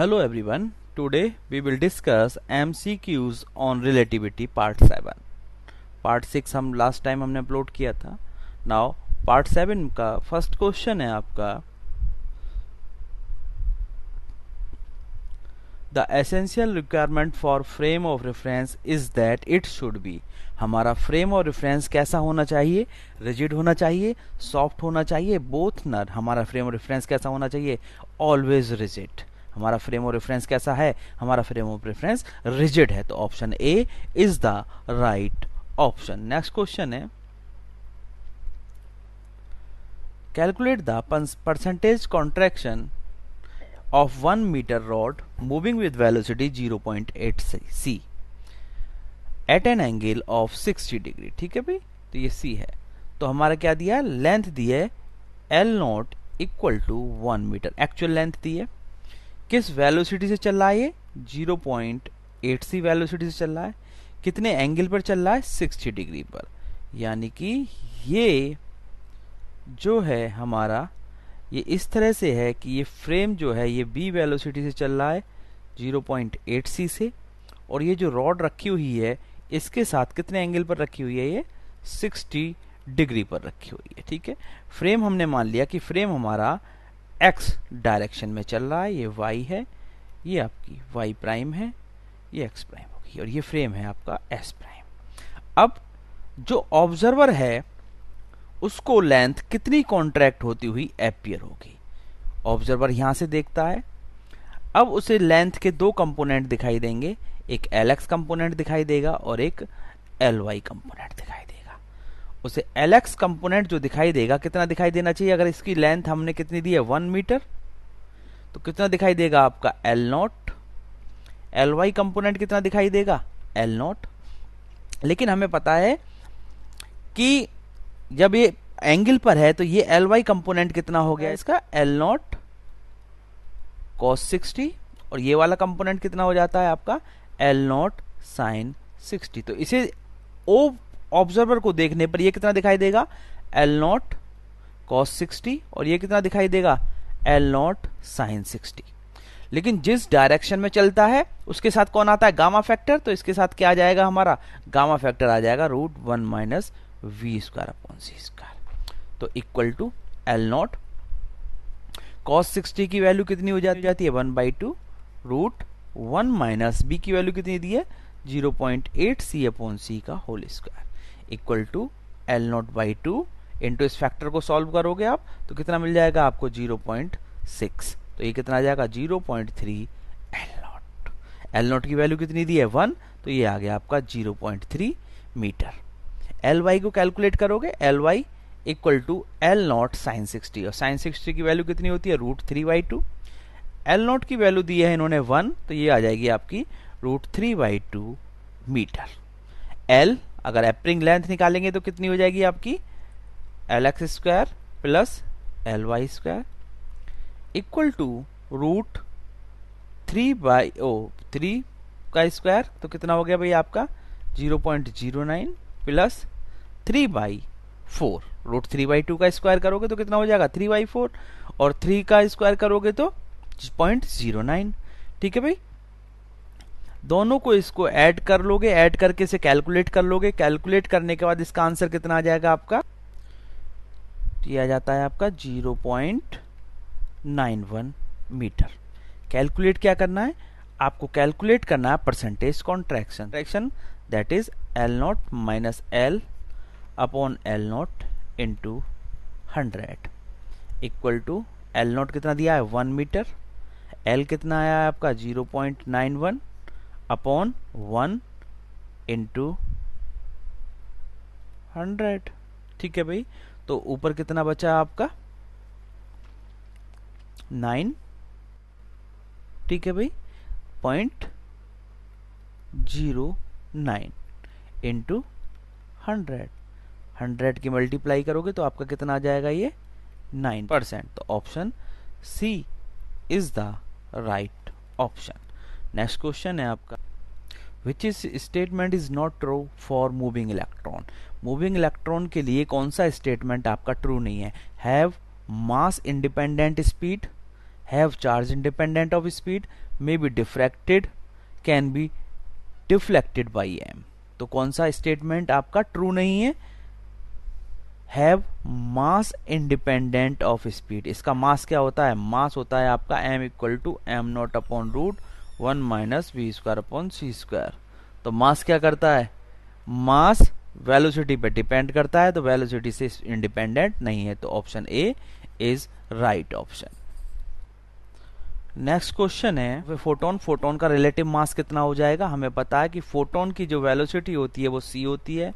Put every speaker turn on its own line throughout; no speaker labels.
hello everyone today we will discuss MCQs on relativity part seven part six हम last time हमने upload किया था now part seven का first question है आपका the essential requirement for frame of reference is that it should be हमारा frame of reference कैसा होना चाहिए रिजिड होना चाहिए सॉफ्ट होना चाहिए बोथ नर हमारा फ्रेम ऑफ रेफरेंस कैसा होना चाहिए ऑलवेज रिजिड हमारा फ्रेम ऑफ रेफरेंस कैसा है हमारा फ्रेम ऑफ रेफरेंस रिजिड है तो option A is the right option next question है calculate the percentage contraction of one metre rod moving with velocity 0.8 C at an angle of 60 degree ठीक है भाई तो ये सी है तो हमारा क्या दिया लेंथ दी है L naught equal to one metre actual length दी है किस वेलोसिटी से चल रहा है ये zero point eight C velocity से चल रहा है कितने एंगल पर चल रहा है सिक्सटी डिग्री पर यानी कि ये जो है हमारा ये इस तरह से है कि ये फ्रेम जो है ये बी वेलोसिटी से चल रहा है जीरो पॉइंट एट सी से और ये जो रॉड रखी हुई है इसके साथ कितने एंगल पर रखी हुई है ये सिक्सटी डिग्री पर रखी हुई है ठीक है फ्रेम हमने मान लिया कि फ्रेम हमारा एक्स डायरेक्शन में चल रहा है ये वाई है ये आपकी वाई प्राइम है ये एक्स प्राइम होगी और ये फ्रेम है आपका एस प्राइम अब जो ऑब्जर्वर है उसको लेंथ कितनी कॉन्ट्रैक्ट होती हुई एपियर होगी ऑब्जर्वर यहां से देखता है अब उसे लेंथ के दो कंपोनेंट दिखाई देंगे एक एल एक्स कंपोनेंट दिखाई देगा और एक एल वाई कंपोनेंट दिखाई देगा उसे एल एक्स कंपोनेंट जो दिखाई देगा कितना दिखाई देना चाहिए अगर इसकी लेंथ हमने कितनी दी है वन मीटर तो कितना दिखाई देगा आपका L naught L Y component कितना दिखाई देगा एल नॉट लेकिन हमें पता है कि जब ये एंगल पर है तो ये एल वाई कंपोनेंट कितना हो गया इसका एल नॉट कॉस सिक्सटी और ये वाला कंपोनेंट कितना हो जाता है आपका एल नॉट साइन सिक्सटी तो इसे ओ ऑब्जर्वर को देखने पर यह कितना दिखाई देगा एल नॉट कॉस सिक्सटी और यह कितना दिखाई देगा एल नॉट साइन सिक्सटी लेकिन जिस डायरेक्शन में चलता है उसके साथ कौन आता है गामा फैक्टर तो इसके साथ क्या आ जाएगा हमारा गामा फैक्टर आ जाएगा root one minus we square upon C square तो equal to L naught cos sixty की वैल्यू कितनी हो जाती है one by two root one minus B की वैल्यू कितनी दी है zero point eight C upon C का whole square equal to L naught by two into इस फैक्टर को सॉल्व करोगे आप तो कितना मिल जाएगा आपको जीरो पॉइंट सिक्स तो ये कितना आ जाएगा zero point three L naught L naught की वैल्यू कितनी दी है वन तो ये आ गया आपका zero point three metre L Y को कैलकुलेट करोगे L Y equal to L naught sine sixty और साइन सिक्सटी की वैल्यू कितनी होती है root three by two L naught की वैल्यू दी है इन्होंने वन तो ये आ जाएगी आपकी root three by two metre L अगर एपरिंग लेंथ निकालेंगे तो कितनी हो जाएगी आपकी L X square plus L Y square equal to root three by O three का स्क्वायर तो कितना हो गया भाई आपका zero point zero nine plus three by four root three by two का स्क्वायर करोगे तो कितना हो जाएगा थ्री बाई फोर और थ्री का स्क्वायर करोगे तो पॉइंट जीरो नाइन ठीक है भाई दोनों को इसको ऐड कर लोगे ऐड करके इसे कैलकुलेट कर लोगे कैलकुलेट करने के बाद इसका आंसर कितना आ जाएगा आपका तो यह आ जाता है आपका 0.91 मीटर कैलकुलेट क्या करना है आपको कैलकुलेट करना है percentage contraction traction that is L naught minus L upon L naught into hundred equal to L naught कितना दिया है वन मीटर एल कितना आया है आपका zero point nine one upon one into hundred ठीक है भाई तो ऊपर कितना बचा आपका नाइन ठीक है भाई point zero nine into hundred hundred की मल्टीप्लाई करोगे तो आपका कितना आ जाएगा ये नाइन परसेंट तो option C is the right option next question है आपका which is statement is not true for moving electron moving electron के लिए कौन सा स्टेटमेंट आपका ट्रू नहीं है have mass independent speed have charge independent of speed may be diffracted can be deflected by M तो कौन सा स्टेटमेंट आपका ट्रू नहीं है have mass independent of speed इसका मास क्या होता है मास होता है आपका M equal to am not upon root one minus we square upon C square तो मास क्या करता है मास वेलोसिटी पे डिपेंड करता है तो वेलोसिटी से इंडिपेंडेंट नहीं है तो option A is right option next question है फोटोन फोटोन का रिलेटिव मास कितना हो जाएगा हमें पता है कि फोटोन की जो वेलोसिटी होती है वो सी होती है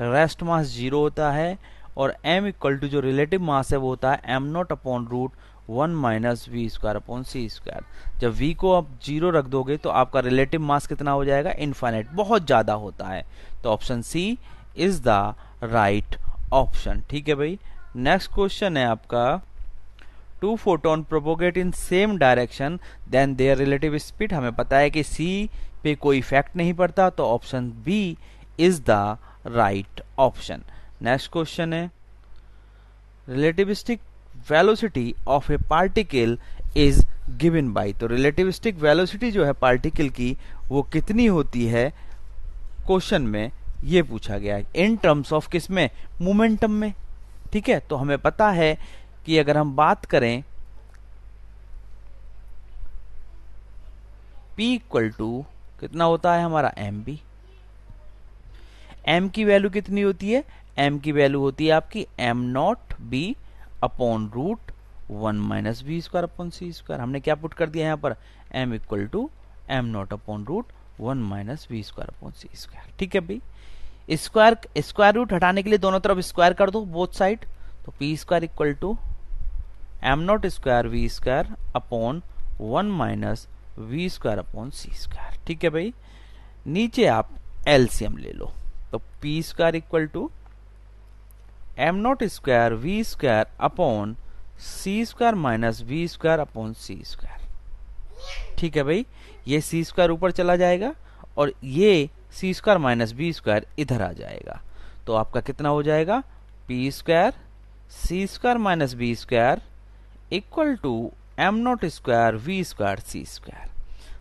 रेस्ट मास जीरो होता है और एम इक्वल टू जो रिलेटिव मास है वो होता है am not upon root one minus we square upon C square जब वी को आप जीरो रख दोगे तो आपका रिलेटिव मास कितना हो जाएगा इन्फाइनाइट बहुत ज़्यादा होता है तो option C is the right option ठीक है भाई नेक्स्ट क्वेश्चन है आपका two photon propagate in same direction then their relative speed हमें पता है कि सी पे कोई इफेक्ट नहीं पड़ता तो option B is the right option next question है relativistic velocity of a particle is given by तो रिलेटिविस्टिक वेलोसिटी जो है पार्टिकल की वो कितनी होती है क्वेश्चन में ये पूछा गया है इन टर्म्स ऑफ किस में मोमेंटम में ठीक है तो हमें पता है कि अगर हम बात करें p इक्वल टू कितना होता है हमारा एम बी एम की वैल्यू कितनी होती है एम की वैल्यू होती है आपकी M not B upon root one minus we square upon C square हमने क्या पुट कर दिया यहाँ पर M equal to am not upon root one minus we square upon C square ठीक है भाई स्क्वायर स्क्वायर रूट हटाने के लिए दोनों तरफ स्क्वायर कर दो बोथ साइड तो P square equal to am not square V square upon one minus we square upon C square ठीक है भाई नीचे आप एलसीएम ले लो तो P square equal to am not square V square upon C square minus we square upon C square ठीक है भाई ये सी स्क्वायर ऊपर चला जाएगा और ये C square minus B square इधर आ जाएगा तो आपका कितना हो जाएगा P square C square minus B square equal to am not square V square C square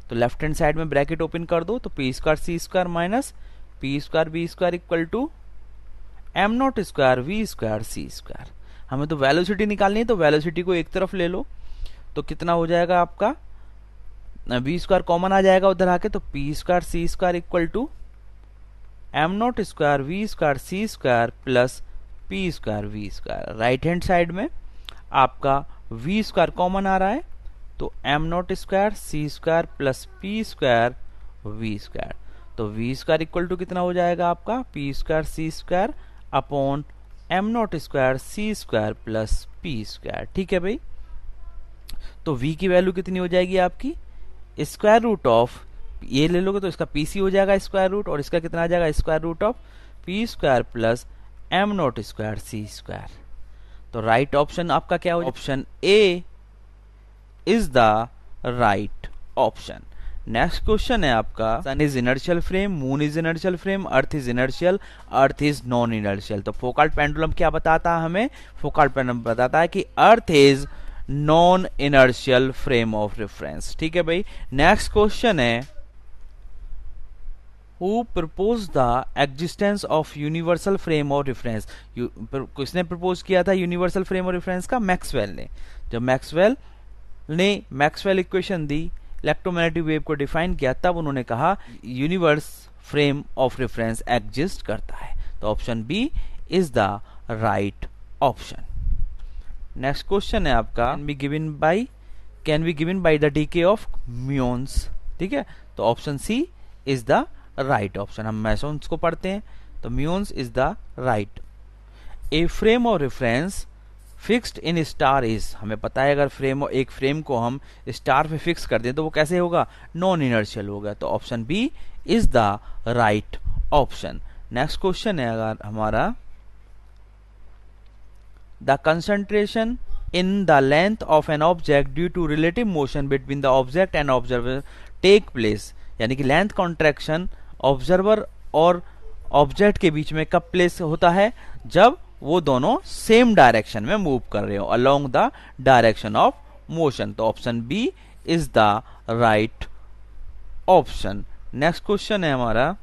तो लेफ्ट हैंड साइड में ब्रैकेट ओपन कर दो तो P square C square minus P square B square equal to am not square V square C square हमें तो velocity निकालनी है तो वेलोसिटी को एक तरफ ले लो तो कितना हो जाएगा आपका वी स्क्वायर कॉमन आ जाएगा उधर आके तो P square C square equal to am not square V square C square plus P square V square right hand side में आपका वी स्क्वायर कॉमन आ रहा है तो am not square C square plus P square V square तो V square equal to कितना हो जाएगा आपका P square C square upon M not square C square plus P square ठीक है भाई तो v की वैल्यू कितनी हो जाएगी आपकी स्क्वायर रूट ऑफ ये ले लोगे तो इसका पी सी हो जाएगा स्क्वायर रूट और इसका कितना आ जाएगा square root of P square plus M not square C square तो राइट right ऑप्शन आपका क्या हो option A is the right option next question है आपका sun is inertial frame moon is inertial frame earth is inertial earth is non inertial तो Foucault pendulum क्या बताता है हमें फोकल पेंडुलम बताता है कि earth is non inertial frame of reference ठीक है भाई नेक्स्ट क्वेश्चन है who proposed the existence of universal frame of reference किसने प्रपोज किया था यूनिवर्सल फ्रेम ऑफ रेफरेंस का मैक्सवेल ने जब मैक्सवेल ने मैक्सवेल इक्वेशन दी इलेक्ट्रोमैग्नेटिक वेव को डिफाइन किया तब उन्होंने कहा universe frame of reference exist करता है तो option B is the right option next question है आपका be given by can be given by the decay of muons ठीक है तो option C is the right option हम मैसोन्स को पढ़ते हैं तो muons is the right a frame of reference fixed in star is हमें पता है अगर फ्रेम एक फ्रेम को हम स्टार पे फिक्स कर दें तो वो कैसे होगा नॉन इनर्शियल होगा तो option B is the right option next question है अगर हमारा the concentration in the length of an object due to relative motion between the object and observer take place यानी कि लेंथ कॉन्ट्रेक्शन ऑब्जर्वर और object के बीच में कब प्लेस होता है जब वो दोनों सेम डायरेक्शन में मूव कर रहे हो along the direction of motion तो option B is the right option next question है हमारा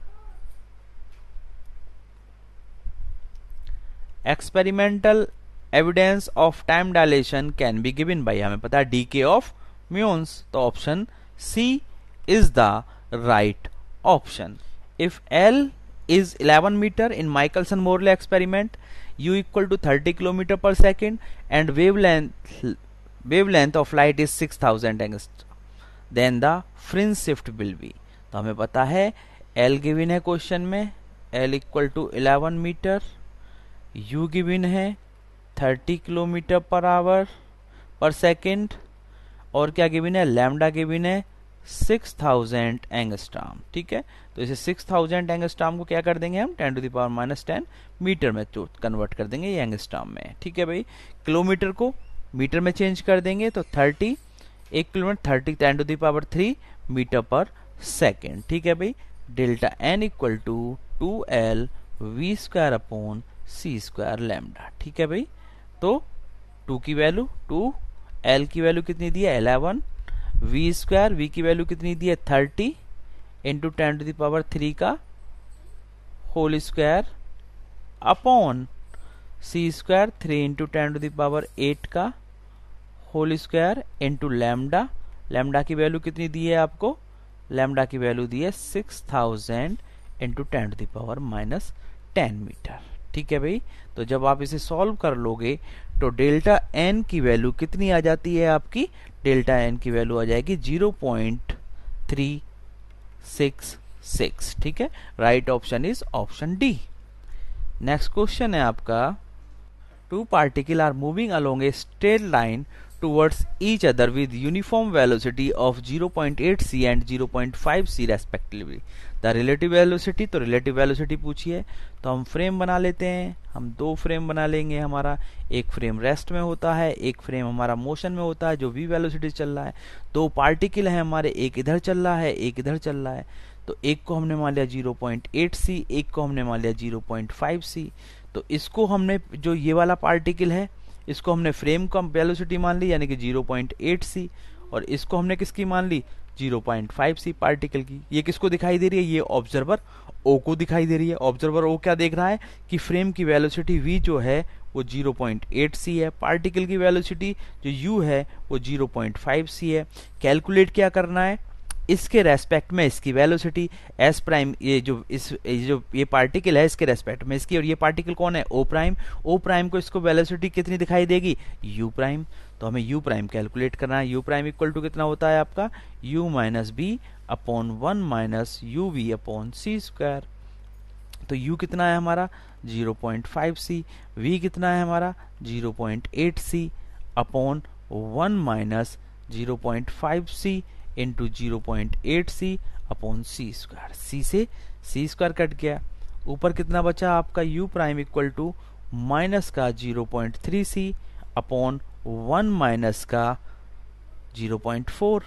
experimental evidence of time dilation can be given by हमें पता है डीके ऑफ म्यून्स तो option C is the right option if L is 11 metre in Michelson Morley experiment u equal to 30 km per second and wavelength wavelength of light is 6000 angstrom then the fringe shift will be तो हमें पता है l given है question में l equal to 11 metre u given है 30 kilometre per hour पर second और क्या गिविन है लैम्डा गिविन है सिक्स थाउजेंड ठीक है तो इसे सिक्स थाउजेंड एंगस्टाम को क्या कर देंगे हम ten to the power minus ten metre में तो कन्वर्ट कर देंगे ये एंगस्टाम में ठीक है भाई किलोमीटर को मीटर में चेंज कर देंगे तो थर्टी एक kilometre thirty ten to the power three metre per second ठीक है भाई delta N equal to two L V square upon C square lambda ठीक है भाई तो टू की वैल्यू टू एल की वैल्यू कितनी दी है एलेवन वी स्क्वायर वी की वैल्यू कितनी दी है thirty into ten to the power three का whole square upon C square three into ten to the power eight का whole square into lambda lambda की वैल्यू कितनी दी है आपको लेमडा की वैल्यू दी है six thousand into ten to the power minus ten metre ठीक है भाई तो जब आप इसे सॉल्व कर लोगे तो डेल्टा एन की वैल्यू कितनी आ जाती है आपकी डेल्टा एन की वैल्यू आ जाएगी zero point three six six ठीक है right option is option D next question है आपका two particle are moving along a straight line towards each other with uniform velocity of zero point eight C and zero point five C respectively the relative velocity तो relative velocity पूछिए तो हम frame बना लेते हैं हम दो frame बना लेंगे हमारा एक फ्रेम रेस्ट में होता है एक फ्रेम हमारा मोशन में होता है जो वी वेलोसिटी चल रहा है दो पार्टिकल है हमारे एक इधर चल रहा है एक इधर चल रहा है तो एक को हमने मान लिया जीरो सी एक को हमने मान लिया जीरो सी तो इसको हमने जो ये वाला पार्टिकल है इसको हमने फ्रेम का वेलोसिटी मान ली यानी कि जीरो सी और इसको हमने किसकी मान ली 0.5 सी पार्टिकल की ये किसको दिखाई दे रही है ये ऑब्जर्वर ओ को दिखाई दे रही है ऑब्जर्वर ओ क्या देख रहा है कि फ्रेम की वेलोसिटी वी जो है वो 0.8 सी है पार्टिकल की वेलोसिटी जो यू है वो 0.5 सी है कैलकुलेट क्या करना है इसके रेस्पेक्ट में इसकी वेलोसिटी एस प्राइम ये जो इस ये जो ये पार्टिकल है इसके रेस्पेक्ट में इसकी और ये पार्टिकल कौन है ओ प्राइम ओ प्राइम को इसको वेलोसिटी कितनी दिखाई देगी यू प्राइम तो हमें यू प्राइम कैलकुलेट करना है यू प्राइम इक्वल टू कितना होता है आपका U minus B upon one minus U V upon सी स्क्वायर तो यू कितना है हमारा zero point five C V कितना है हमारा zero point eight C upon one minus zero point five C into zero point eight C upon सी square C से C square cut गया ऊपर कितना बचा आपका U prime equal to minus का zero point three C upon one minus का zero point four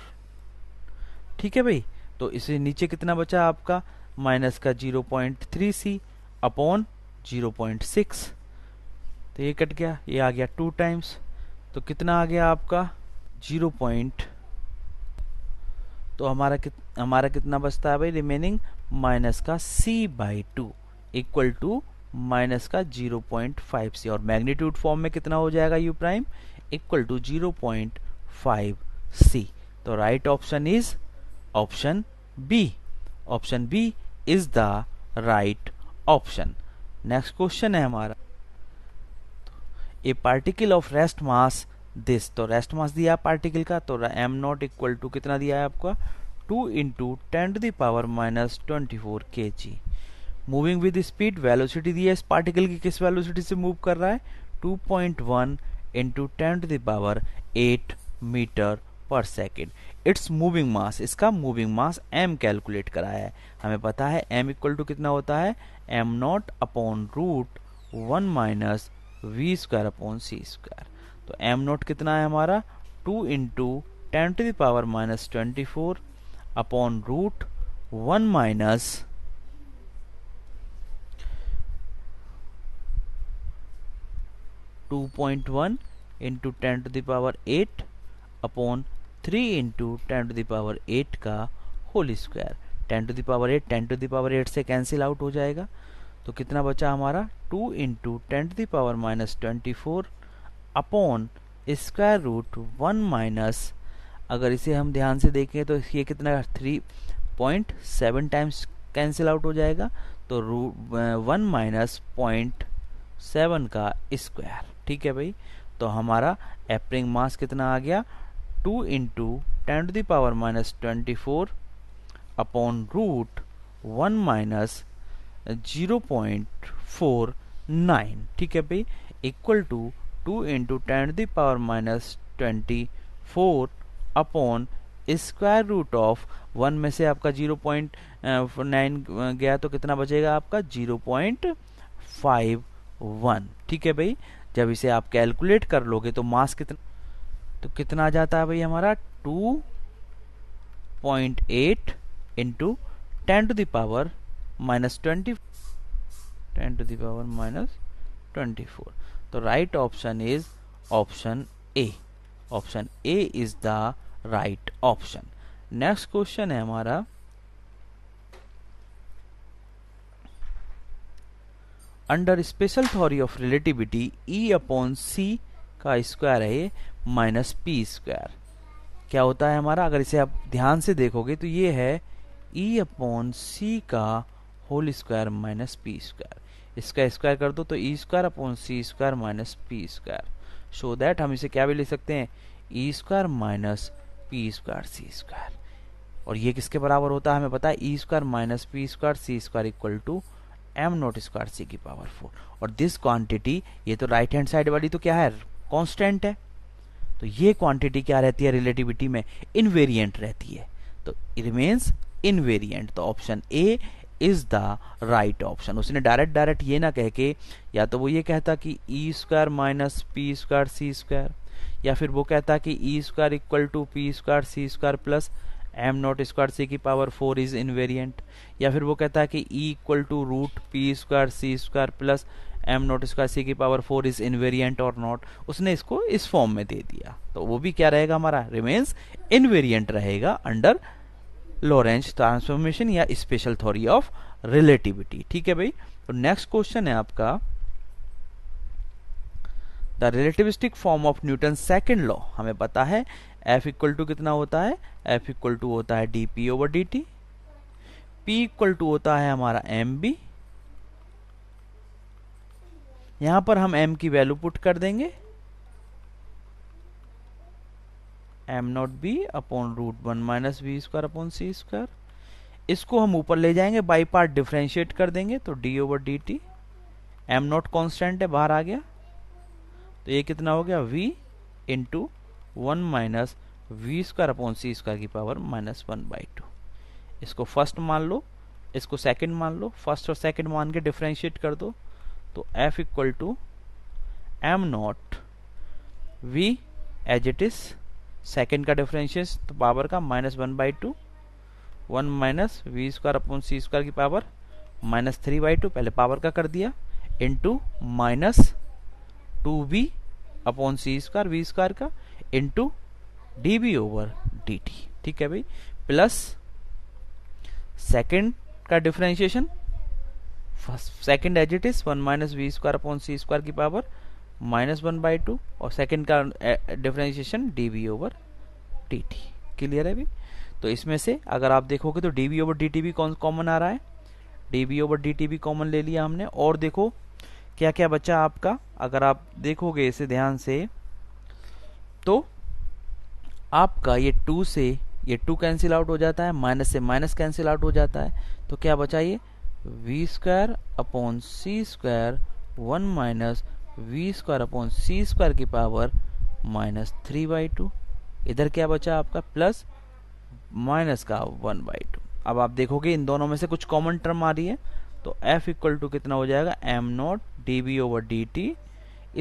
ठीक है भाई तो इसे नीचे कितना बचा आपका माइनस का zero point three C upon zero point six तो ये कट गया ये आ गया टू टाइम्स तो कितना आ गया आपका जीरो पॉइंट तो हमारा कित हमारा कितना बचता है भाई रिमेनिंग माइनस का C by two equal to minus का जीरो पॉइंट फाइव सी और मैग्नीट्यूड फॉर्म में कितना हो जाएगा U prime equal to zero point five C तो right option is option B option B is the right option next question है हमारा a particle of rest mass this तो rest mass दिया particle का तो एम नॉट इक्वल टू कितना दिया है आपका two into ten to the power minus twenty four K G moving with speed velocity दी है इस पार्टिकल की किस वेलोसिटी से मूव कर रहा है two point one into ten to the power eight metre per second it's moving mass इसका मूविंग मास m कैलकुलेट करा है हमें पता है m इक्वल टू कितना होता है m not upon root one minus we square upon C square तो एम नोट कितना है हमारा two into ten to the power minus twenty four upon root one minus two point one into ten to the power eight upon three into ten to the power eight का whole square ten to the power eight ten to the power eight से cancel out हो जाएगा तो कितना बचा हमारा two into ten to the power minus twenty four upon square root one minus अगर इसे हम ध्यान से देखें तो ये कितना three point seven times cancel out हो जाएगा तो root one minus point seven का स्क्वायर ठीक है भाई तो हमारा एपरिंग मास कितना आ गया two into ten to the power minus twenty four upon root one minus zero point four nine ठीक है भाई equal to two into 10 the power minus twenty four upon square root of one में से आपका जीरो पॉइंट नाइन गया तो कितना बचेगा आपका जीरो पॉइंट फाइव वन ठीक है भाई जब इसे आप कैलकुलेट कर लोगे तो मास कितना तो कितना आ जाता है भाई हमारा two point eight into ten to the power minus twenty ten to the power minus twenty four तो right option is option A option A is the right option next question है हमारा under special theory of relativity E upon C का square है minus P square क्या होता है हमारा अगर इसे आप ध्यान से देखोगे तो ये है ई अपॉन सी का whole square minus P square इसका स्क्वायर कर दो तो E square upon C square minus P square so that हम इसे क्या भी लिख सकते हैं E square minus P square C square और ये किसके बराबर होता है हमें पता है E square minus P square C square equal to am not square C की पावर फोर और दिस क्वांटिटी ये तो राइट हैंड साइड वाली तो क्या है कॉन्स्टेंट है तो ये क्वांटिटी क्या रहती है रिलेटिविटी में इनवेरियंट रहती है तो इट मीन्स इनवेरियंट तो option A is the right option उसने डायरेक्ट डायरेक्ट ये ना कह के या तो वो ये कहता कि E square minus P square C square या फिर वो कहता कि E square equal to P square C square plus M not square C की पावर फोर इज इनवेरियंट या फिर वो कहता कि E equal to root P square C square plus M not square C की पावर फोर इज इनवेरियंट और not उसने इसको इस फॉर्म में दे दिया तो वो भी क्या रहेगा हमारा रिमेन्स इनवेरियंट रहेगा अंडर लोरेंज ट्रांसफॉर्मेशन या स्पेशल थ्योरी ऑफ रिलेटिविटी ठीक है भाई तो नेक्स्ट क्वेश्चन है आपका the relativistic form of Newton second law हमें पता है एफ इक्वल टू कितना होता है एफ इक्वल टू होता है D P over D T P equal to होता है हमारा एम बी यहां पर हम एम की वैल्यू पुट कर देंगे M not B upon root one minus B square upon C square इसको हम ऊपर ले जाएंगे बाई पार्ट डिफ्रेंशिएट कर देंगे तो D over D T M not constant है बाहर आ गया तो ये कितना हो गया V into one minus we square upon C square की power minus one by two इसको फर्स्ट मान लो इसको सेकंड मान लो फर्स्ट और सेकंड मान के डिफ्रेंशिएट कर दो तो F equal to M not V as it is second का डिफरेंशियस तो पावर का minus one by two one minus we square upon C square की power minus three by two पहले पावर का कर दिया into minus two V upon सी square V square का into D B over D T ठीक है भाई plus second का first second as it is one minus we square upon C square की power minus one by two और second का differentiation D V over D T clear है अभी तो इसमें से अगर आप देखोगे तो D V over D T भी कौन कॉमन आ रहा है D V over D T भी कॉमन ले लिया हमने और देखो क्या क्या बचा आपका अगर आप देखोगे इसे ध्यान से तो आपका ये टू से ये टू कैंसिल आउट हो जाता है माइनस से माइनस कैंसिल आउट हो जाता है तो क्या बचाइए V square upon C square one minus we square upon C square की power minus three by two इधर क्या बचा आपका प्लस माइनस का वन बाई टू अब आप देखोगे इन दोनों में से कुछ कॉमन टर्म आ रही है तो एफ इक्वल टू कितना हो जाएगा M not D B over D T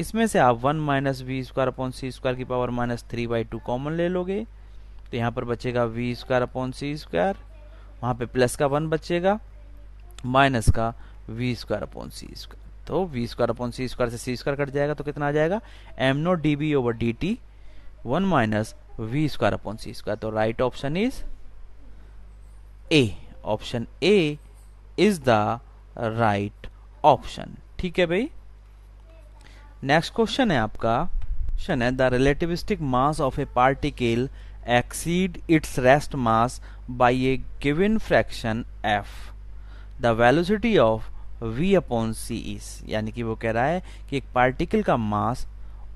इसमें से आप one minus we square upon C square की power minus three by two common ले लोगे तो यहाँ पर बचेगा वी स्क्वायर अपॉन सी स्क्वायर वहाँ पर प्लस का वन बचेगा माइनस का वी स्क्वायर अपॉन सी स्क्वायर तो वी स्क्वायर अपॉन सी स्क्वायर से सी स्क्वायर कट जाएगा तो कितना आ जाएगा M not D B over D T one minus we square upon C square तो right option is A option A is the right option ठीक है भाई नेक्स्ट क्वेश्चन है आपका क्वेश्चन है the relativistic mass of a particle exceed its rest mass by a given fraction F the velocity of V upon C is यानी कि वो कह रहा है कि एक पार्टिकल का मास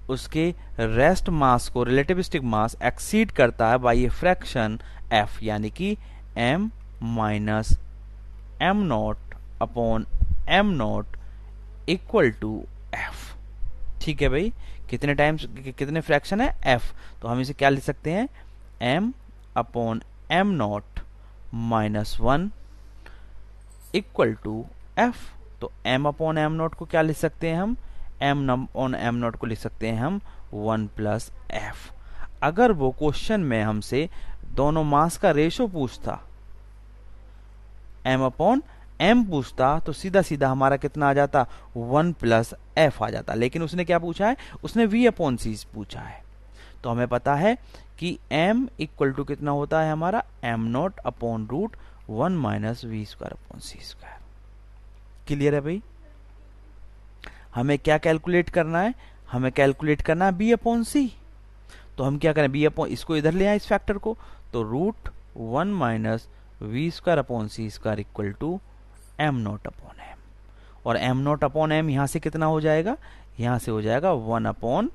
उसके रेस्ट मास को रिलेटिविस्टिक मास एक्सीड करता है बाई ए फ्रैक्शन एफ यानी कि M minus am not upon M not equal to F ठीक है भाई कितने टाइम्स कितने फ्रैक्शन है एफ तो हम इसे क्या लिख सकते हैं M upon M not minus one equal to F तो m अपॉन एम नॉट को क्या लिख सकते हैं हम m ऑन एम नॉट को लिख सकते हैं हम वन प्लस एफ अगर वो क्वेश्चन में हमसे दोनों मास का रेशो पूछता m अपॉन m पूछता तो सीधा सीधा हमारा कितना आ जाता वन प्लस एफ आ जाता लेकिन उसने क्या पूछा है उसने v अपॉन सी पूछा है तो हमें पता है कि m इक्वल टू कितना होता है हमारा m not upon root one minus we square upon C square clear है भाई हमें क्या कैलकुलेट करना है हमें कैलकुलेट करना है बी अपॉन सी तो हम क्या करें बी अपॉन इसको इधर ले आए इस फैक्टर को तो root one minus we square upon C square equal to am not upon M और एम नॉट अपॉन एम यहां से कितना हो जाएगा यहां से हो जाएगा one upon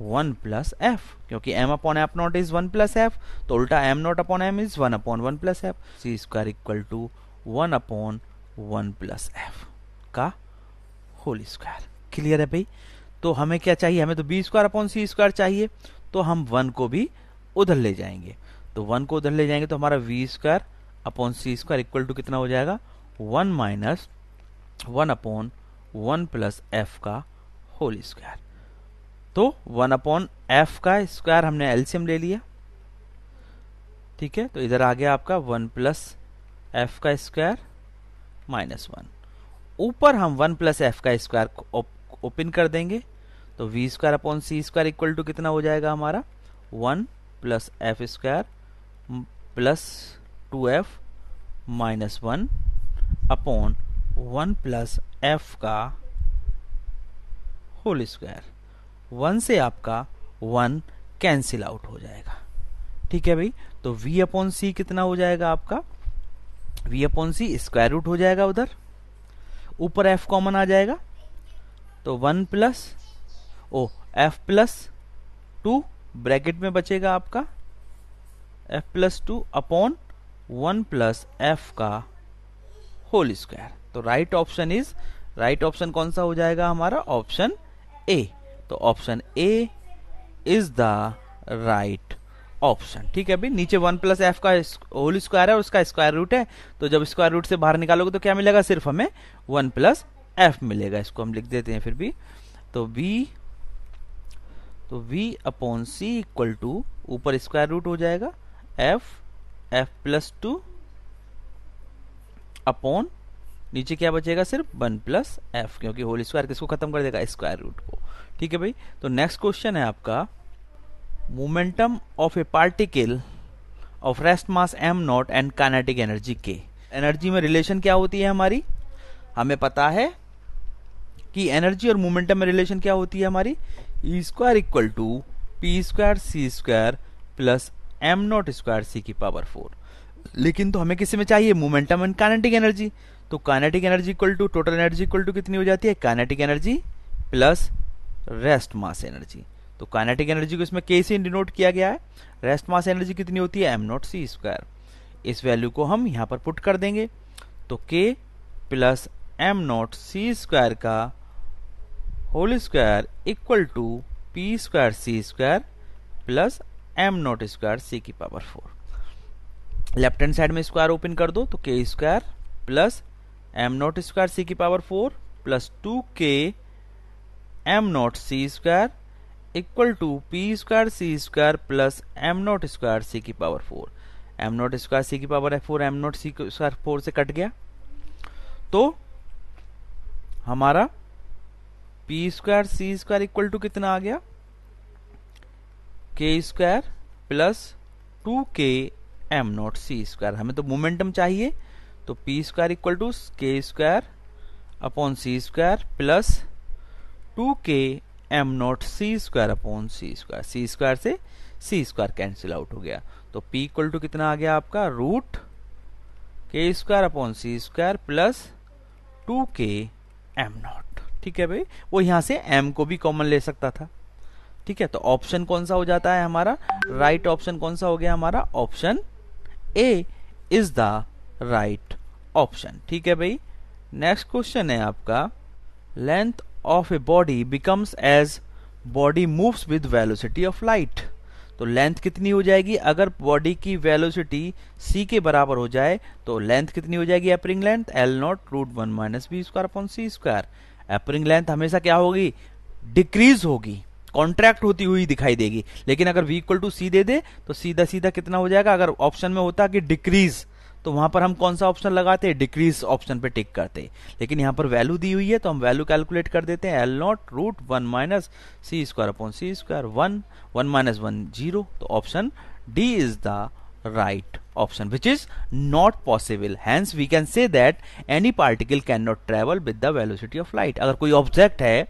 one plus F क्योंकि M upon F not is one plus F तो उल्टा M not upon M is one upon one plus F C square equal to one upon one plus F का whole square clear है भाई तो हमें क्या चाहिए हमें तो बी स्क्वायर अपॉन सी स्क्वायर चाहिए तो हम वन को भी उधर ले जाएंगे तो वन को उधर ले जाएंगे तो हमारा V square upon C square equal to कितना हो जाएगा one minus one upon one plus F का होल स्क्वायर तो वन अपॉन एफ का स्क्वायर हमने एल्सियम ले लिया ठीक है तो इधर आ गया आपका वन प्लस एफ का स्क्वायर माइनस वन ऊपर हम वन प्लस एफ का स्क्वायर ओपन कर देंगे तो V square upon C square equal to कितना हो जाएगा हमारा one plus F square plus two F minus one upon one plus F का होल स्क्वायर वन से आपका वन कैंसिल आउट हो जाएगा ठीक है भाई तो v अपॉन सी कितना हो जाएगा आपका v अपॉन सी स्क्वायर रूट हो जाएगा उधर ऊपर एफ कॉमन आ जाएगा तो one plus O F plus two bracket में बचेगा आपका F plus two upon one plus F का होल स्क्वायर तो right option is right option कौन सा हो जाएगा हमारा ऑप्शन ए तो option A is the right option ठीक है अभी नीचे वन प्लस एफ का होल स्क्वायर है और उसका स्क्वायर रूट है तो जब स्क्वायर रूट से बाहर निकालोगे तो क्या मिलेगा सिर्फ हमें वन प्लस एफ मिलेगा इसको हम लिख देते हैं फिर भी तो वी तो V upon C equal to ऊपर स्क्वायर रूट हो जाएगा F F plus two upon नीचे क्या बचेगा सिर्फ वन प्लस एफ क्योंकि होल स्क्वायर किसको खत्म कर देगा स्क्वायर रूट को ठीक है भाई तो नेक्स्ट क्वेश्चन है आपका momentum of a particle of rest mass M not and kinetic energy K energy में रिलेशन क्या होती है हमारी हमें पता है कि एनर्जी और मोमेंटम में रिलेशन क्या होती है हमारी E square equal to P square C square plus M not square C की पावर फोर लेकिन तो हमें किसी में चाहिए मोमेंटम एंड काइनेटिक एनर्जी तो kinetic energy equal to total energy equal to कितनी हो जाती है kinetic energy plus rest mass energy तो काइनेटिक एनर्जी को इसमें के से डिनोट किया गया है रेस्ट मास एनर्जी कितनी होती है एम नॉट सी स्क्वायर इस वैल्यू को हम यहाँ पर पुट कर देंगे तो K plus M not C square का whole square equal to P square C square plus M not square C की power four left hand side में स्क्वायर ओपन कर दो तो K square plus M not square C की power four plus two K M not C square equal to P square C square plus M not square C की power four M not square C की power है four M not C square four से cut गया तो हमारा P square C square equal to कितना आ गया K square plus two K M not C square हमें तो मोमेंटम चाहिए तो P square equal to K square upon C square plus two K M not C square upon C square C square से C square cancel out हो गया तो P equal to कितना आ गया आपका root K square upon C square plus two K M not ठीक है भाई वो यहाँ से एम को भी कॉमन ले सकता था ठीक है तो ऑप्शन कौन सा हो जाता है हमारा राइट right ऑप्शन कौन सा हो गया हमारा option A is the right option ठीक है भाई नेक्स्ट क्वेश्चन है आपका length of a body becomes as body moves with velocity of light तो लेंथ कितनी हो जाएगी अगर बॉडी की वेलोसिटी सी के बराबर हो जाए तो लेंथ कितनी हो जाएगी appearing length L not root one minus B square upon C square appearing length हमेशा क्या होगी डिक्रीज होगी कॉन्ट्रैक्ट होती हुई दिखाई देगी लेकिन अगर v इक्वल टू सी दे दे तो सीधा सीधा कितना हो जाएगा अगर ऑप्शन में होता कि डिक्रीज तो वहां पर हम कौन सा ऑप्शन लगाते डिक्रीज ऑप्शन पे टिक करते लेकिन यहां पर वैल्यू दी हुई है तो हम वैल्यू कैलकुलेट कर देते हैं L not root one minus C square upon C square one one minus one zero तो option D is the right option which is not possible hence we can say that any particle can not travel with the velocity of light अगर कोई object है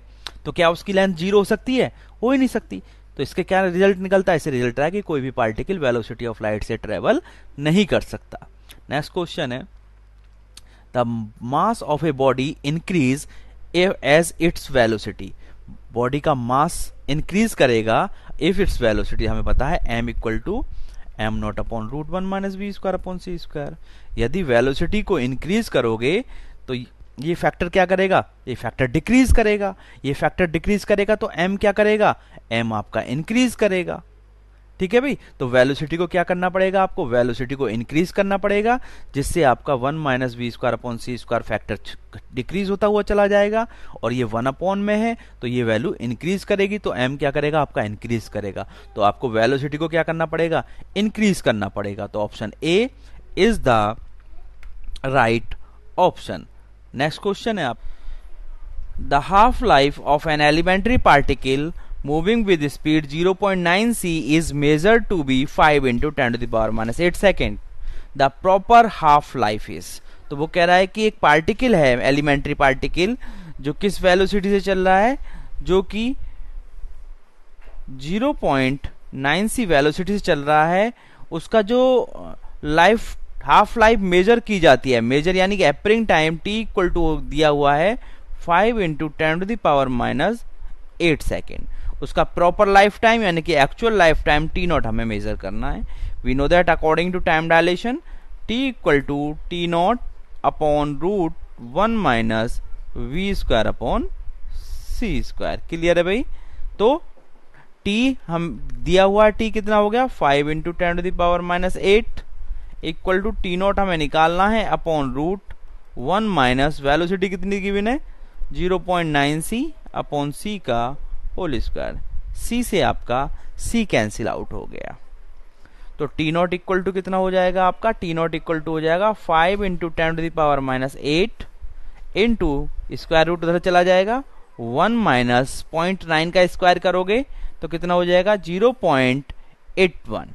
तो क्या उसकी length zero हो सकती है हो ही नहीं सकती तो इसके क्या रिजल्ट निकलता है इससे रिजल्ट आया कि कोई भी पार्टिकल वेलोसिटी ऑफ लाइट से ट्रेवल नहीं कर सकता नेक्स्ट क्वेश्चन है the mass of a body increase as its velocity body का मास इंक्रीज करेगा इफ इट्स वेलोसिटी हमें पता है M equal to am not upon root one minus B square upon C square यदि velocity को increase करोगे तो ये फैक्टर क्या करेगा ये फैक्टर डिक्रीज करेगा ये फैक्टर डिक्रीज करेगा तो एम क्या करेगा एम आपका इंक्रीज करेगा ठीक है भाई तो वेलोसिटी को क्या करना पड़ेगा आपको वेलोसिटी को इंक्रीज करना पड़ेगा जिससे आपका one minus B square upon सी स्क्वायर फैक्टर डिक्रीज होता हुआ चला जाएगा और ये वन अपॉन में है तो ये वैल्यू इंक्रीज करेगी तो एम क्या करेगा आपका इंक्रीज करेगा तो आपको वेलोसिटी को क्या करना पड़ेगा इंक्रीज करना पड़ेगा तो option A is the right option next question है आप the half life of an elementary particle moving with speed 0.9 c is measured to be 5 into 10 to the power minus 8 second the proper half life is तो वो कह रहा है कि एक particle है एलिमेंट्री पार्टिकल जो किस वेलोसिटी से चल रहा है जो कि 0.9 सी वेलोसिटी से चल रहा है उसका जो लाइफ हाफ लाइफ मेजर की जाती है मेजर यानी कि appearing time T equal to दिया हुआ है 5 into ten to the power minus eight second उसका प्रॉपर लाइफ टाइम यानी कि actual lifetime T naught हमें मेजर करना है we know that according to time dilation T equal to T naught upon root one minus we square upon C square clear है भाई तो T हम दिया हुआ टी कितना हो गया five into ten to the power minus eight equal to T naught हमें निकालना है upon root one minus velocity कितनी गिवन है zero point nine C upon C का होल स्क्वायर सी से आपका सी कैंसिल आउट हो गया तो टी नॉट इक्वल टू कितना हो जाएगा आपका टी नॉट इक्वल टू हो जाएगा five into ten to the power minus eight into square root उधर चला जाएगा वन माइनस पॉइंट नाइन का स्क्वायर करोगे तो कितना हो जाएगा जीरो पॉइंट एट वन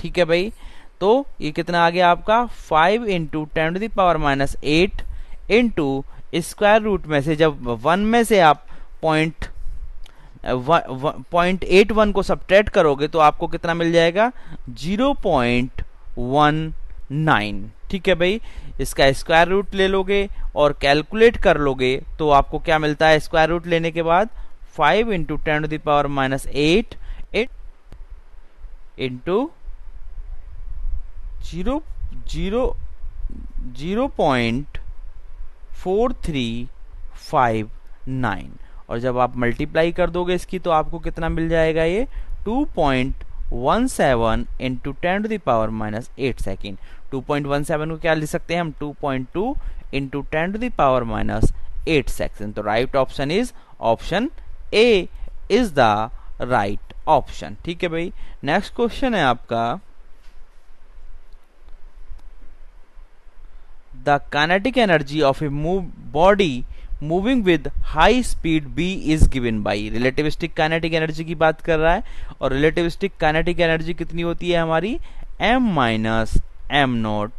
ठीक है भाई तो ये कितना आ गया आपका five into ten to the power minus eight into square root में से जब वन में से आप पॉइंट पॉइंट एट वन को सब्ट्रैक्ट करोगे तो आपको कितना मिल जाएगा जीरो पॉइंट वन नाइन ठीक है भाई इसका स्क्वायर रूट ले लोगे और कैलकुलेट कर लोगे तो आपको क्या मिलता है स्क्वायर रूट लेने के बाद five into ten to the power minus eight eight into zero zero zero point four three five nine और जब आप मल्टीप्लाई कर दोगे इसकी तो आपको कितना मिल जाएगा ये 2.17 point one seven into ten to the power minus eight second two point one seven को क्या लिख सकते हैं हम two point two into ten to the power minus eight second तो right option is option A is the right option ठीक है भाई नेक्स्ट क्वेश्चन है आपका the kinetic energy of a move body moving with high speed be is given by relativistic kinetic energy की बात कर रहा है और रिलेटिविस्टिक काइनेटिक एनर्जी कितनी होती है हमारी M minus am not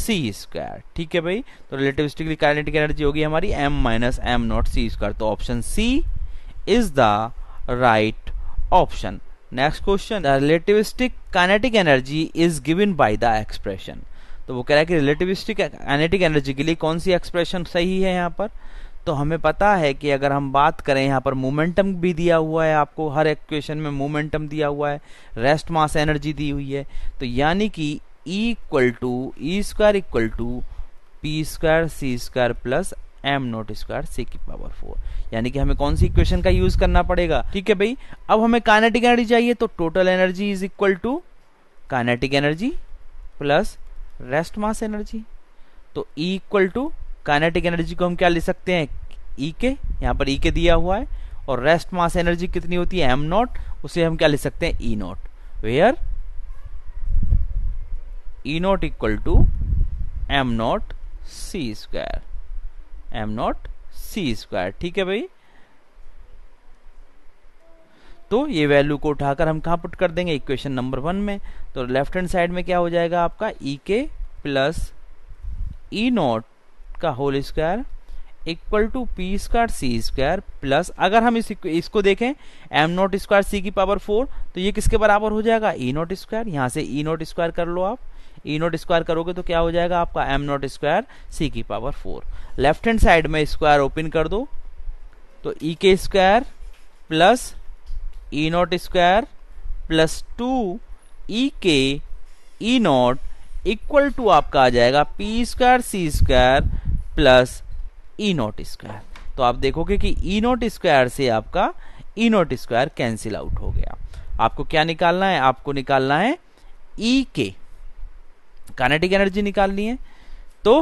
C square ठीक है भाई तो रिलेटिविस्टिकली काइनेटिक एनर्जी होगी हमारी M minus am not C square तो option C is the right option next question relativistic kinetic energy is given by the expression तो वो कह रहा है कि रिलेटिविस्टिक काइनेटिक एनर्जी के लिए कौन सी एक्सप्रेशन सही है यहाँ पर तो हमें पता है कि अगर हम बात करें यहाँ पर मोमेंटम भी दिया हुआ है आपको हर एक क्वेश्चन में मोमेंटम दिया हुआ है रेस्ट मास एनर्जी दी हुई है तो यानी कि equal to E square equal to P square C square plus M naught square C की पावर फोर यानी कि हमें कौन सी इक्वेशन का यूज करना पड़ेगा ठीक है भाई अब हमें काइनेटिक एनर्जी चाहिए तो total energy is equal to kinetic energy plus rest mass energy तो E equal to kinetic energy को हम क्या ले सकते हैं ई e के यहाँ पर ई e के दिया हुआ है और रेस्ट मास एनर्जी कितनी होती है एम नॉट उसे हम क्या ले सकते हैं E naught where E naught equal to am not C square M not C square ठीक है भाई तो ये वैल्यू को उठाकर हम कहा पुट कर देंगे इक्वेशन नंबर वन में तो लेफ्ट हैंड साइड में क्या हो जाएगा आपका E K plus E naught का whole square equal to P square C square plus अगर हम इस, इसको देखें एम नॉट स्क्वायर सी की पावर फोर तो ये किसके बराबर हो जाएगा ई नॉट स्क्वायर यहाँ से ई नॉट स्क्वायर कर लो आप ई नॉट स्क्वायर करोगे तो क्या हो जाएगा आपका एम नॉट स्क्वायर सी की power four left hand side में स्क्वायर ओपन कर दो तो E K square plus E naught square plus two E K E naught equal to आपका आ जाएगा P square C square plus E naught square तो आप देखोगे कि ई नॉट स्क्वायर से आपका E naught square cancel out हो गया आपको क्या निकालना है आपको निकालना है ई के कानेटिक एनर्जी निकालनी है तो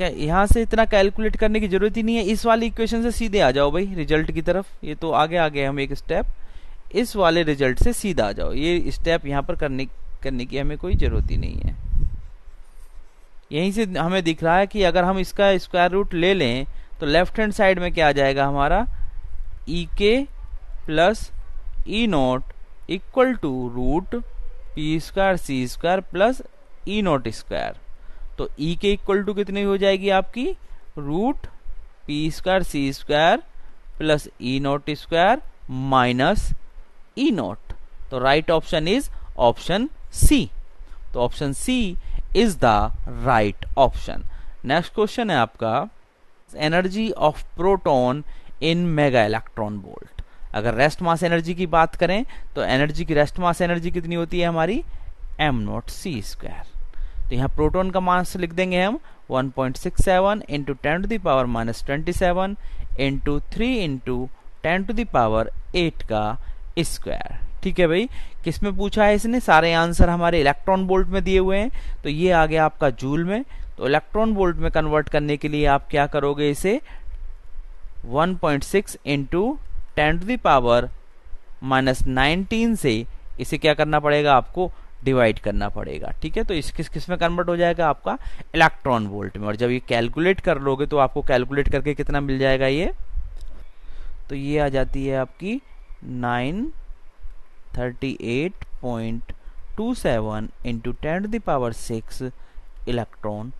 यहां से इतना कैलकुलेट करने की जरूरत ही नहीं है इस वाली इक्वेशन से सीधे आ जाओ भाई रिजल्ट की तरफ ये तो आगे आ गए हम एक स्टेप इस वाले रिजल्ट से सीधा आ जाओ ये स्टेप यहां पर करने करने की हमें कोई ज़रूरत ही नहीं है यहीं से हमें दिख रहा है कि अगर हम इसका स्क्वायर रूट ले लें तो लेफ्ट हैंड साइड में क्या आ जाएगा हमारा E K plus E naught equal to root P square C square plus E naught square तो ई के इक्वल टू कितनी हो जाएगी आपकी root P square C square plus E naught square minus E naught तो right option is option C तो option C is the right option next question है आपका energy of proton in mega electron volt अगर rest mass energy की बात करें तो energy की रेस्ट मास एनर्जी कितनी होती है हमारी एम नॉट सी स्क्वायर तो यहाँ प्रोटोन का मास लिख देंगे हम 1.67 point six seven into ten to the power minus twenty seven into three into ten to the power eight का स्क्वायर ठीक है भाई किस में पूछा है इसने सारे आंसर हमारे इलेक्ट्रॉन बोल्ट में दिए हुए हैं तो ये आ गया आपका जूल में तो इलेक्ट्रॉन बोल्ट में कन्वर्ट करने के लिए आप क्या करोगे इसे 1.6 point six into ten to the power minus nineteen से इसे क्या करना पड़ेगा आपको डिवाइड करना पड़ेगा ठीक है तो इस किस किस में कन्वर्ट हो जाएगा आपका इलेक्ट्रॉन वोल्ट में और जब ये कैलकुलेट कर लोगे तो आपको कैलकुलेट करके कितना मिल जाएगा ये तो ये आ जाती है आपकी nine 38.27 into ten to the power six electron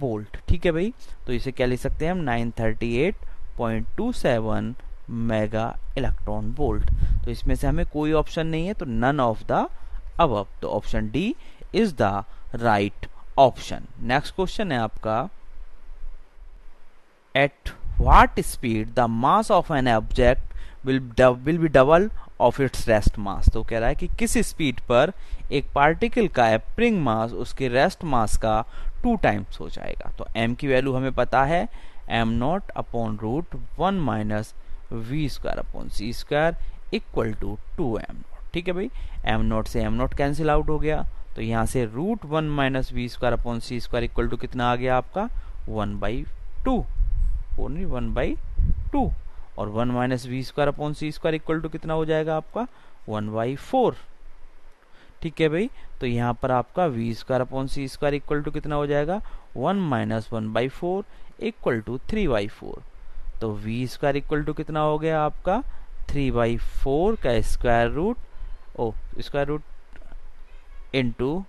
volt ठीक है भाई तो इसे क्या लिख सकते हैं हम 938.27 मेगा इलेक्ट्रॉन बोल्ट तो इसमें से हमें कोई ऑप्शन नहीं है तो नन ऑफ द अब तो option D is the right option next question है आपका at what speed the mass of an object will will be double of its rest mass तो कह रहा है कि किस स्पीड पर एक पार्टिकल का एप्रिंग मास उसके रेस्ट मास का टू टाइम्स हो जाएगा तो एम की वैल्यू हमें पता है am not upon root one minus we square upon C square equal to two am not ठीक है भाई एम नॉट से एम नॉट कैंसिल आउट हो गया तो यहाँ से root one minus we square upon C square equal to कितना आ गया आपका one by two only one by two और one minus we square upon C square equal to कितना हो जाएगा आपका वन बाई फोर ठीक है भाई तो यहाँ पर आपका V square upon C square equal to कितना हो जाएगा one minus one by four equal to three by four तो वी स्क्वायर इक्वल टू कितना हो गया आपका थ्री बाई फोर का square root oh square root into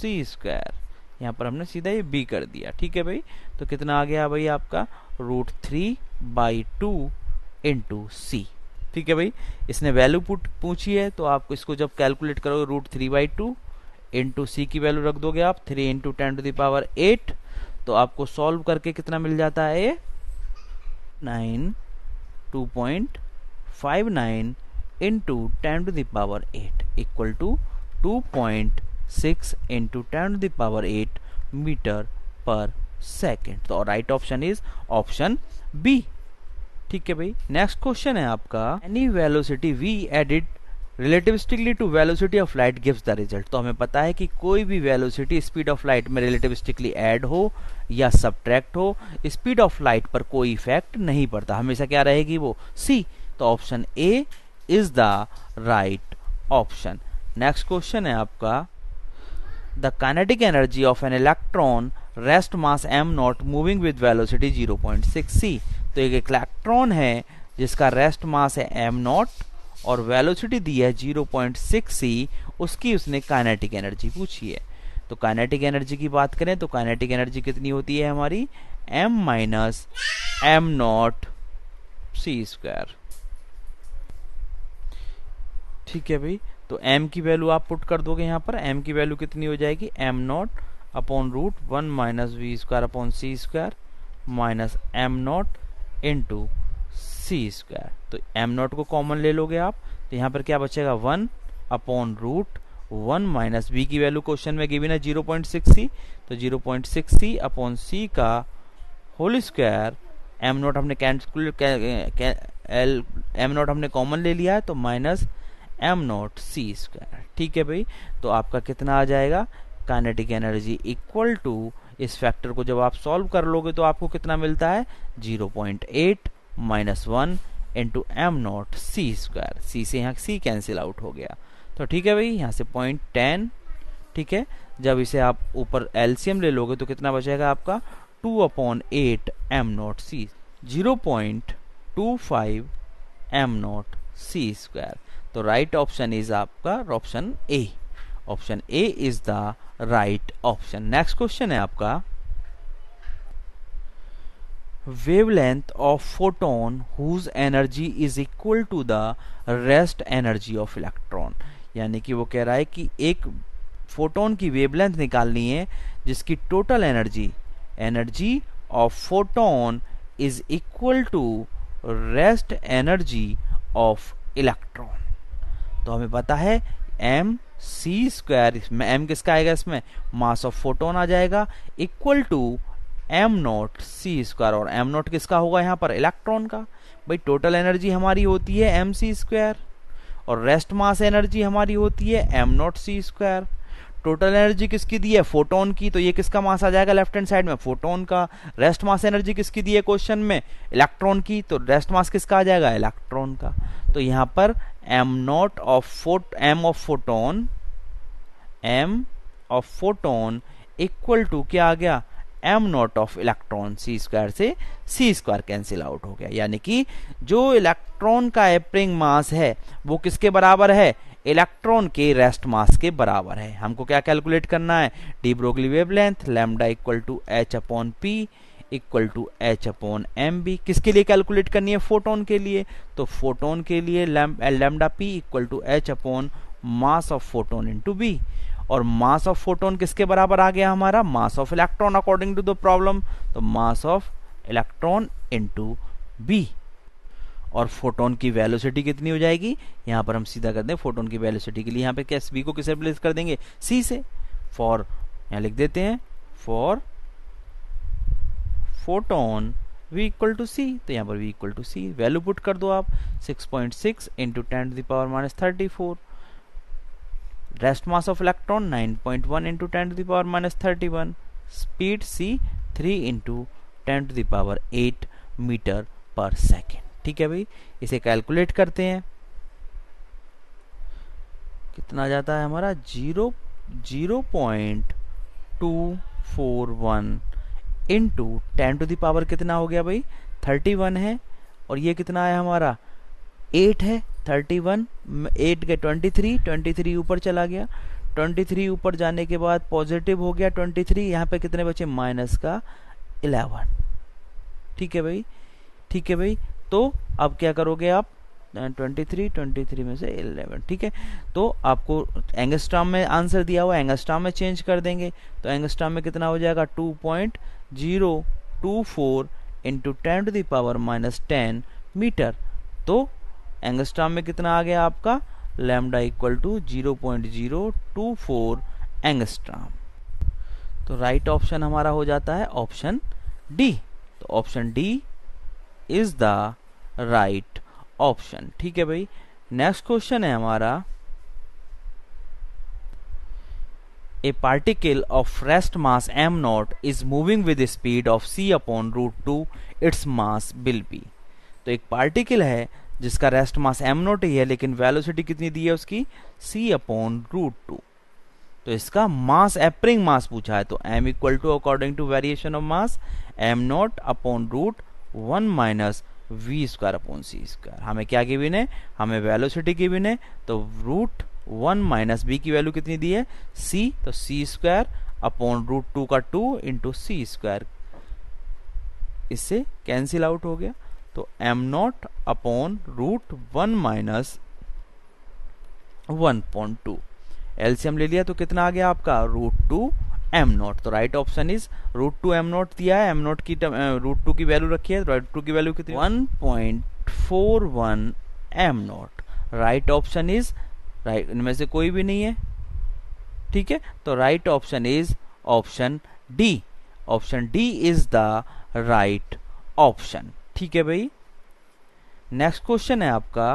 सी स्क्वायर यहाँ पर हमने सीधा ये बी कर दिया ठीक है भाई तो कितना आ गया भाई आपका root three by two into C ठीक है भाई इसने वैल्यू पूछी है तो आपको इसको जब कैलकुलेट करोगे root three by two into C की वैल्यू रख दोगे आप three into ten to the power eight तो आपको सॉल्व करके कितना मिल जाता है ये nine two point five nine into ten to the power eight equal to two point six into ten to the eight metre per second तो right option is option B ठीक है भाई नेक्स्ट क्वेश्चन है आपका any velocity V edit रिलेटिविस्टिकली to velocity of light gives the result तो हमें पता है कि कोई भी वेलोसिटी स्पीड ऑफ लाइट में रिलेटिविस्टिकली एड हो या सब्ट्रैक्ट हो स्पीड ऑफ लाइट पर कोई इफेक्ट नहीं पड़ता हमेशा क्या रहेगी वो सी तो option A is the right option next question है आपका the kinetic energy of an electron rest mass M naught moving with velocity 0.6 c तो एक इलेक्ट्रॉन है जिसका रेस्ट मास है एम नॉट और वेलोसिटी दी है 0.6 c उसकी उसने काइनेटिक एनर्जी पूछी है तो काइनेटिक एनर्जी की बात करें तो काइनेटिक एनर्जी कितनी होती है हमारी m minus am not C square ठीक है भाई तो m की वैल्यू आप पुट कर दोगे यहाँ पर m की वैल्यू कितनी हो जाएगी m not upon root one minus we square upon C square minus M naught into C square तो एम नॉट को कॉमन ले लोगे आप तो यहाँ पर क्या बचेगा one upon root one minus V की वैल्यू क्वेश्चन में गिवन है जीरो पॉइंट सिक्स सी तो zero point six C upon C का होल स्क्वायर एम नॉट हमने कैंसिल एम नॉट हमने कॉमन ले लिया है तो minus am not C square ठीक है भाई तो आपका कितना आ जाएगा काइनेटिक एनर्जी इक्वल टू इस फैक्टर को जब आप सॉल्व कर लोगे तो आपको कितना मिलता है 0.8 point eight minus one into M not C square C से यहाँ सी कैंसिल आउट हो गया तो ठीक है भाई यहाँ से पॉइंट टेन ठीक है जब इसे आप ऊपर एलसीएम ले लोगे तो कितना बचेगा आपका two upon eight M not C zero point two five M not C square तो राइट ऑप्शन इज आपका option A option A is the right option next question है आपका wavelength of photon whose energy is equal to the rest energy of electron यानी कि वो कह रहा है कि एक फोटोन की वेवलेंथ निकालनी है जिसकी total energy energy of photon is equal to rest energy of electron तो हमें पता है एम सी स्क्वायर इसमें एम किसका आएगा इसमें मास ऑफ फोटोन आ जाएगा equal to am not C square और एम नॉट किसका होगा यहाँ पर इलेक्ट्रॉन का भाई टोटल एनर्जी हमारी होती है एम सी स्क्वायर और रेस्ट मास एनर्जी हमारी होती है am not C square total energy किसकी दी है फोटोन की तो ये किसका मास आ जाएगा लेफ्ट हैंड साइड में फोटोन का रेस्ट मास एनर्जी किसकी दी है क्वेश्चन में इलेक्ट्रॉन की तो रेस्ट मास किसका आ जाएगा इलेक्ट्रॉन का तो यहां पर M naught of photo M of photon M of photon equal to क्या आ गया M naught of electron C square से सी स्क्वायर कैंसिल आउट हो गया यानी कि जो इलेक्ट्रॉन का एपरिंग मास है वो किसके बराबर है इलेक्ट्रॉन के रेस्ट मास के बराबर है हमको क्या कैलकुलेट करना है de Broglie wavelength lambda equal to H upon P equal to H upon M B किसके लिए कैलकुलेट करनी है फोटोन के लिए तो फोटोन के लिए lambda p equal to H upon mass of photon into v और मास ऑफ फोटोन किसके बराबर आ गया हमारा mass of electron according to the problem तो mass of electron into v और फोटोन की वेलोसिटी कितनी हो जाएगी यहां पर हम सीधा कर दें फोटोन की वेलोसिटी के लिए यहां पे कैस बी को किसे रिप्लेस कर देंगे सी से फॉर यहां लिख देते हैं for photon v equal to c तो यहां पर v equal to c value put कर दो आप 6.6 point six into ten to the power minus thirty four rest mass of electron 9.1 point one into ten to the power minus thirty one speed c three into ten to the power eight metre per second ठीक है भाई इसे calculate करते हैं कितना जाता है हमारा zero zero point two four one into ten to the power कितना हो गया भाई थर्टी वन है और ये कितना है हमारा एट है थर्टी वन एट के ट्वेंटी थ्री ट्वेंटी थ्री ऊपर चला गया ट्वेंटी थ्री ऊपर जाने के बाद पॉजिटिव हो गया ट्वेंटी थ्री यहाँ पे कितने बचे माइनस का इलेवन ठीक है भाई ठीक है भाई तो अब क्या करोगे आप 23 23 में से 11 ठीक है तो आपको एंगस्ट्राम में आंसर दिया हुआ एंगस्ट्राम में चेंज कर देंगे तो एंगस्ट्राम में कितना हो जाएगा 2.024 into ten to the power minus ten metre तो एंगस्ट्राम में कितना आ गया आपका lambda equal to zero point zero two four angstrom तो राइट right ऑप्शन हमारा हो जाता है ऑप्शन डी तो option D is the right option ठीक है भाई नेक्स्ट क्वेश्चन है हमारा a particle of rest mass M naught is moving with speed of c upon root two its mass mass B तो एक पार्टिकल है जिसका रेस्ट मास एम नॉट ही है लेकिन वेलोसिटी कितनी दी है उसकी सी अपॉन रूट टू तो इसका मास एपरिंग मास पूछा है तो m equal to according to variation of mass am not upon root one minus we square upon C square हमें क्या गिविन है हमें वेलोसिटी गिविन है तो रूट वन माइनस बी की वैल्यू कितनी दी है सी तो c square upon root two का टू इंटू सी स्क्वायर इससे कैंसिल आउट हो गया तो am not upon root one minus one point two LCM ले लिया तो कितना आ गया आपका रूट टू एम नॉट तो right option is root two M naught दिया है एम नॉट की रूट टू की वैल्यू रखी है रूट टू की वैल्यू कितनी one point four one m naught right option is right इनमें से कोई भी नहीं है ठीक है तो right option is option d option D is the right option ठीक है भाई नेक्स्ट क्वेश्चन है आपका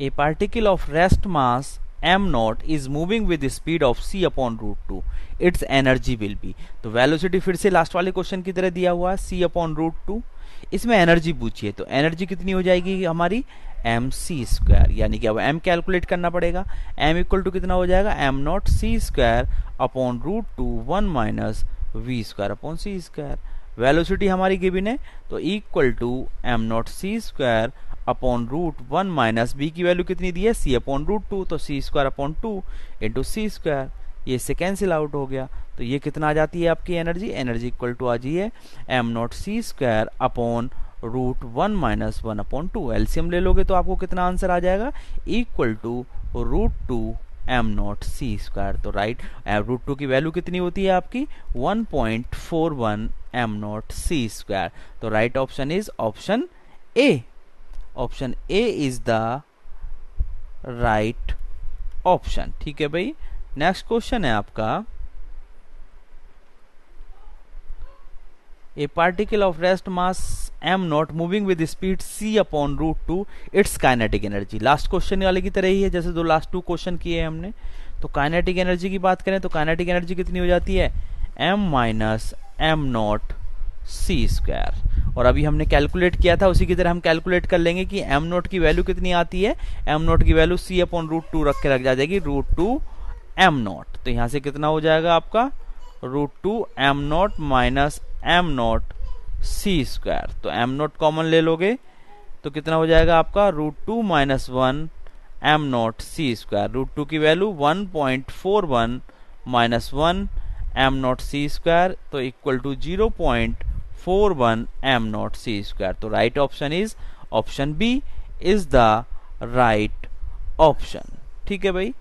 a particle of rest mass M naught is moving with speed of c upon root two its energy will be तो velocity फिर से last वाले question की तरह दिया हुआ है सी अपॉन रूट टू इसमें एनर्जी पूछिए तो एनर्जी कितनी हो जाएगी हमारी एम सी स्क्वायर यानी कि अब एम कैलकुलेट करना पड़ेगा एम इक्वल टू कितना हो जाएगा am not C square upon root two one minus we square upon C square velocity हमारी गिविन है तो equal to am not C square upon root one minus B की value कितनी दी है सी अपॉन रूट टू तो c square upon two into सी square ये इससे कैंसिल आउट हो गया तो ये कितना आ जाती है आपकी एनर्जी एनर्जी इक्वल टू आ जी है am not C square upon root one minus one upon two LCM ले लोगे तो आपको कितना आंसर आ जाएगा equal to root two am not C square तो राइट रूट टू की वैल्यू कितनी होती है आपकी one point four one m not C square तो right option is option A option A is the right option ठीक है भाई नेक्स्ट क्वेश्चन है आपका a particle of rest mass M naught moving with speed c upon root two its kinetic energy last question वाले की तरह ही है जैसे दो लास्ट टू क्वेश्चन किए हैं हमने तो काइनेटिक एनर्जी की बात करें तो काइनेटिक एनर्जी कितनी हो जाती है m minus am not C square और अभी हमने कैलकुलेट किया था उसी की तरह हम कैलकुलेट कर लेंगे कि एम नोट की वैल्यू कितनी आती है एम नोट की value c upon root two रख के रख जा जाएगी रूट टू एम नोट तो यहां से कितना हो जाएगा आपका root two m naught minus m naught c square तो एम नोट कॉमन ले लोगे तो कितना हो जाएगा आपका root two minus one m naught c square root two की value one point four one minus one m naught c square तो equal to zero point four one m not C square तो right option is option B is the right option ठीक है भाई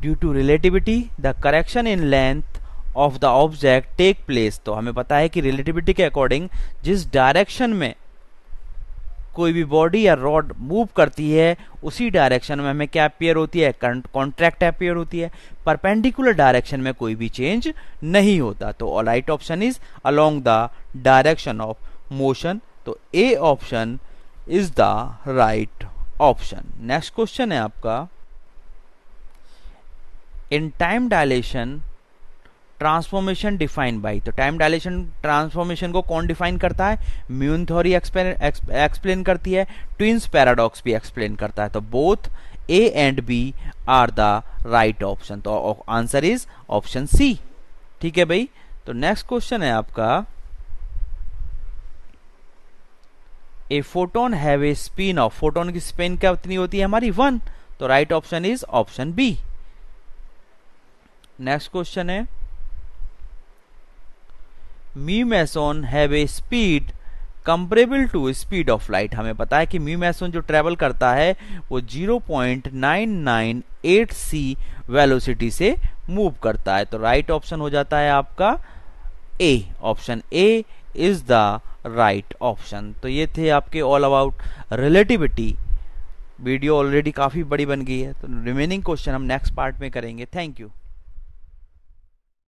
due to relativity the correction in length of the object take place तो हमें पता है कि relativity के अकॉर्डिंग जिस डायरेक्शन में कोई भी बॉडी या रॉड मूव करती है उसी डायरेक्शन में हमें क्या अपेयर होती है कॉन्ट्रैक्ट अपेयर होती है परपेंडिकुलर डायरेक्शन में कोई भी चेंज नहीं होता तो alright option is along the direction of motion तो a option is the right option next question है आपका in time dilation transformation define by तो टाइम डायलेशन ट्रांसफॉर्मेशन को कौन डिफाइन करता है म्यून थ्योरी एक्सप्लेन करती है ट्विंस पैराडॉक्स भी एक्सप्लेन करता है तो both a and b are the right option तो आंसर इज ऑप्शन सी ठीक है भाई तो नेक्स्ट क्वेश्चन है आपका a photon have a spin of photon की स्पिन क्या उतनी होती है हमारी वन तो right option is option b next question है mu meson have a speed comparable to speed of light हमें पता है कि मी मैसोन जो ट्रेवल करता है वो 0.998 सी वेलोसिटी से मूव करता है तो राइट right ऑप्शन हो जाता है आपका a option A is the right option तो ये थे आपके all about relativity video already काफ़ी बड़ी बन गई है तो रिमेनिंग क्वेश्चन हम नेक्स्ट पार्ट में करेंगे थैंक यू